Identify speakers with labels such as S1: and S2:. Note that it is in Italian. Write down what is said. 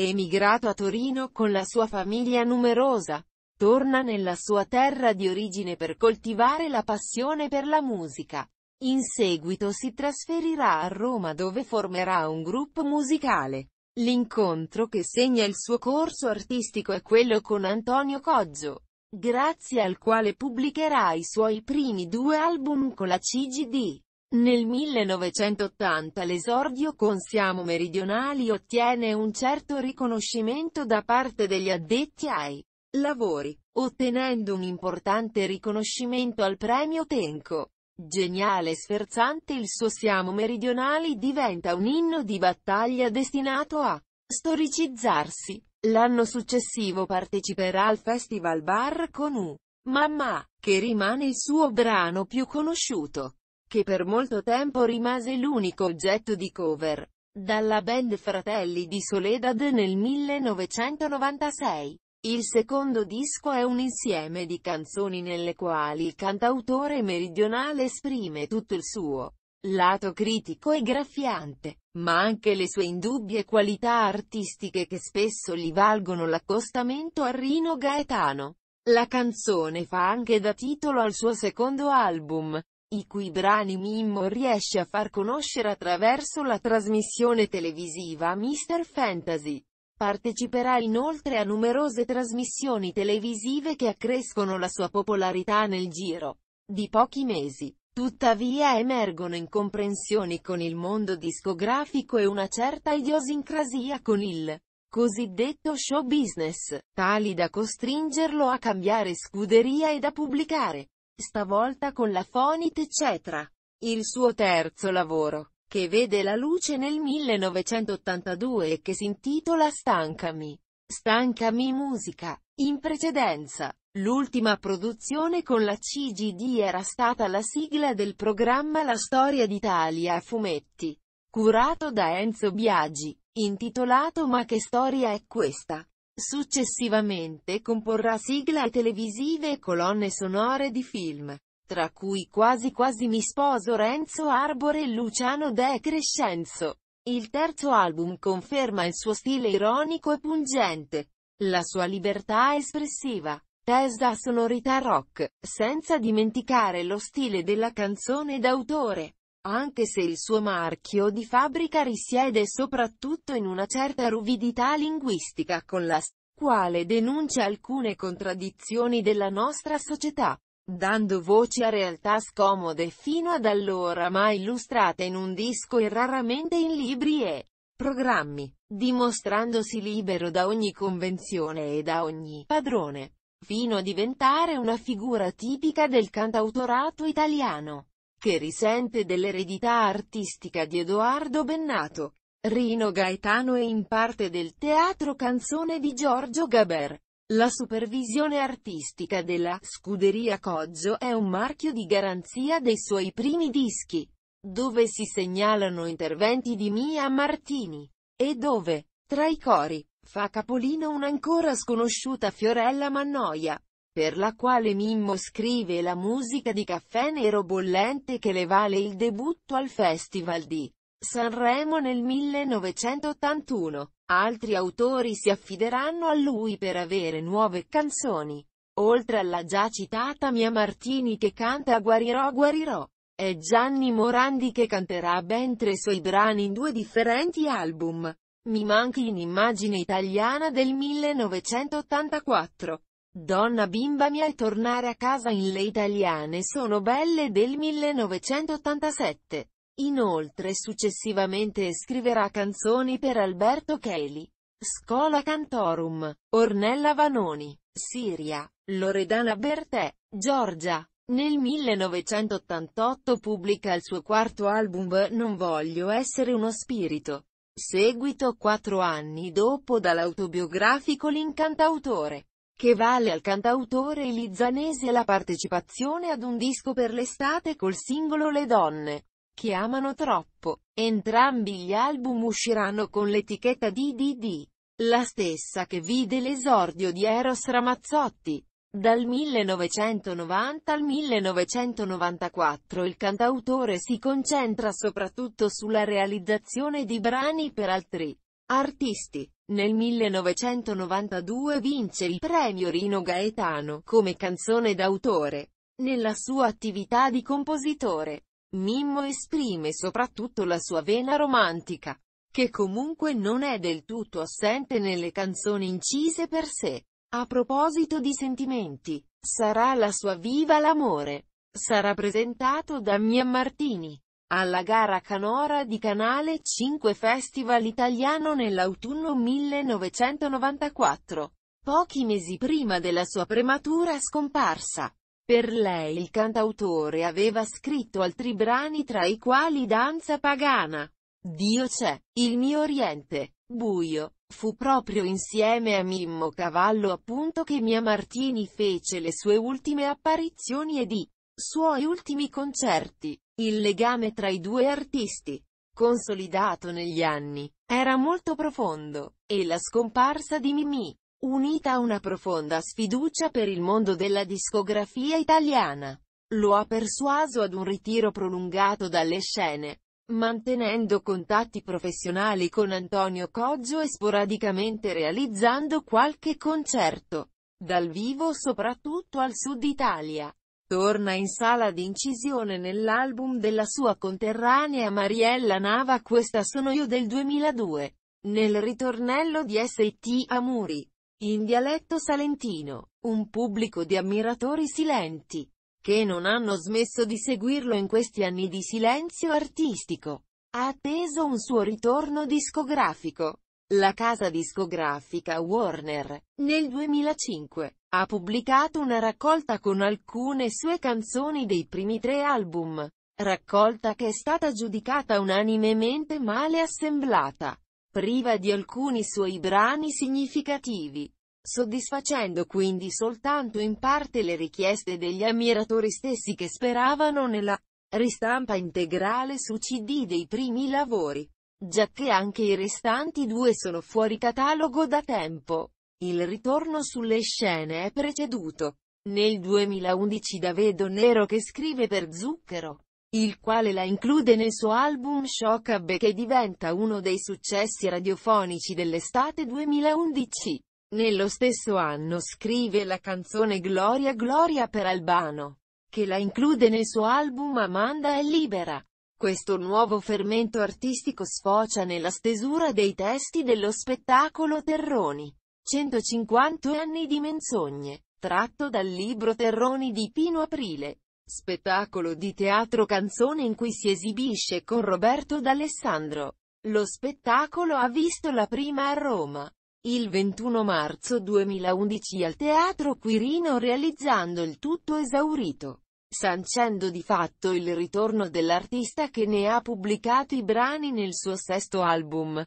S1: Emigrato a Torino con la sua famiglia numerosa, torna nella sua terra di origine per coltivare la passione per la musica. In seguito si trasferirà a Roma dove formerà un gruppo musicale. L'incontro che segna il suo corso artistico è quello con Antonio Coggio, grazie al quale pubblicherà i suoi primi due album con la CGD. Nel 1980 l'esordio con Siamo Meridionali ottiene un certo riconoscimento da parte degli addetti ai lavori, ottenendo un importante riconoscimento al premio Tenco. Geniale e sferzante il suo Siamo Meridionali diventa un inno di battaglia destinato a storicizzarsi. L'anno successivo parteciperà al Festival Bar con U. Mamma, che rimane il suo brano più conosciuto che per molto tempo rimase l'unico oggetto di cover dalla band Fratelli di Soledad nel 1996. Il secondo disco è un insieme di canzoni nelle quali il cantautore meridionale esprime tutto il suo lato critico e graffiante, ma anche le sue indubbie qualità artistiche che spesso gli valgono l'accostamento a Rino Gaetano. La canzone fa anche da titolo al suo secondo album, i cui brani Mimmo riesce a far conoscere attraverso la trasmissione televisiva Mr. Fantasy. Parteciperà inoltre a numerose trasmissioni televisive che accrescono la sua popolarità nel giro di pochi mesi. Tuttavia emergono incomprensioni con il mondo discografico e una certa idiosincrasia con il cosiddetto show business, tali da costringerlo a cambiare scuderia e da pubblicare stavolta con la Fonit eccetera. Il suo terzo lavoro, che vede la luce nel 1982 e che si intitola Stancami. Stancami Musica. In precedenza, l'ultima produzione con la CGD era stata la sigla del programma La Storia d'Italia a fumetti, curato da Enzo Biagi, intitolato Ma che storia è questa? Successivamente comporrà sigla televisive e colonne sonore di film, tra cui Quasi Quasi Mi Sposo Renzo Arbore e Luciano De Crescenzo. Il terzo album conferma il suo stile ironico e pungente, la sua libertà espressiva, tesa a sonorità rock, senza dimenticare lo stile della canzone d'autore anche se il suo marchio di fabbrica risiede soprattutto in una certa ruvidità linguistica con la quale denuncia alcune contraddizioni della nostra società, dando voce a realtà scomode fino ad allora mai illustrate in un disco e raramente in libri e programmi, dimostrandosi libero da ogni convenzione e da ogni padrone, fino a diventare una figura tipica del cantautorato italiano che risente dell'eredità artistica di Edoardo Bennato, Rino Gaetano e in parte del teatro canzone di Giorgio Gaber. La supervisione artistica della Scuderia Coggio è un marchio di garanzia dei suoi primi dischi, dove si segnalano interventi di Mia Martini, e dove, tra i cori, fa capolino un'ancora sconosciuta Fiorella Mannoia per la quale Mimmo scrive la musica di Caffè Nero Bollente che le vale il debutto al Festival di Sanremo nel 1981. Altri autori si affideranno a lui per avere nuove canzoni. Oltre alla già citata Mia Martini che canta Guarirò Guarirò, è Gianni Morandi che canterà ben tre suoi brani in due differenti album. Mi manchi in immagine italiana del 1984. Donna bimba mia e tornare a casa in Le Italiane sono belle del 1987. Inoltre successivamente scriverà canzoni per Alberto Kelly, Scola Cantorum, Ornella Vanoni, Siria, Loredana Bertè, Giorgia. Nel 1988 pubblica il suo quarto album Non voglio essere uno spirito. Seguito quattro anni dopo dall'autobiografico L'incantautore che vale al cantautore lizzanese la partecipazione ad un disco per l'estate col singolo Le donne che amano troppo. Entrambi gli album usciranno con l'etichetta DDD, la stessa che vide l'esordio di Eros Ramazzotti. Dal 1990 al 1994 il cantautore si concentra soprattutto sulla realizzazione di brani per altri. Artisti. Nel 1992 vince il premio Rino Gaetano come canzone d'autore. Nella sua attività di compositore, Mimmo esprime soprattutto la sua vena romantica, che comunque non è del tutto assente nelle canzoni incise per sé. A proposito di sentimenti, sarà la sua Viva l'amore. Sarà presentato da Mia Martini alla gara canora di Canale 5 Festival Italiano nell'autunno 1994, pochi mesi prima della sua prematura scomparsa. Per lei il cantautore aveva scritto altri brani tra i quali Danza pagana, Dio c'è, Il mio Oriente, Buio. Fu proprio insieme a Mimmo Cavallo appunto che Mia Martini fece le sue ultime apparizioni e di suoi ultimi concerti. Il legame tra i due artisti, consolidato negli anni, era molto profondo, e la scomparsa di Mimì, unita a una profonda sfiducia per il mondo della discografia italiana, lo ha persuaso ad un ritiro prolungato dalle scene, mantenendo contatti professionali con Antonio Coggio e sporadicamente realizzando qualche concerto, dal vivo soprattutto al sud Italia. Torna in sala d'incisione nell'album della sua conterranea Mariella Nava Questa sono io del 2002. Nel ritornello di S.T. Amuri. In dialetto salentino, un pubblico di ammiratori silenti, che non hanno smesso di seguirlo in questi anni di silenzio artistico. Ha atteso un suo ritorno discografico. La casa discografica Warner, nel 2005 ha pubblicato una raccolta con alcune sue canzoni dei primi tre album, raccolta che è stata giudicata unanimemente male assemblata, priva di alcuni suoi brani significativi, soddisfacendo quindi soltanto in parte le richieste degli ammiratori stessi che speravano nella ristampa integrale su CD dei primi lavori, giacché anche i restanti due sono fuori catalogo da tempo. Il ritorno sulle scene è preceduto nel 2011 da Vedo Nero che scrive per Zucchero, il quale la include nel suo album Shockab che diventa uno dei successi radiofonici dell'estate 2011. Nello stesso anno scrive la canzone Gloria Gloria per Albano, che la include nel suo album Amanda è libera. Questo nuovo fermento artistico sfocia nella stesura dei testi dello spettacolo Terroni 150 anni di menzogne, tratto dal libro Terroni di Pino Aprile. Spettacolo di teatro canzone in cui si esibisce con Roberto D'Alessandro. Lo spettacolo ha visto la prima a Roma. Il 21 marzo 2011 al Teatro Quirino realizzando il tutto esaurito, sancendo di fatto il ritorno dell'artista che ne ha pubblicato i brani nel suo sesto album,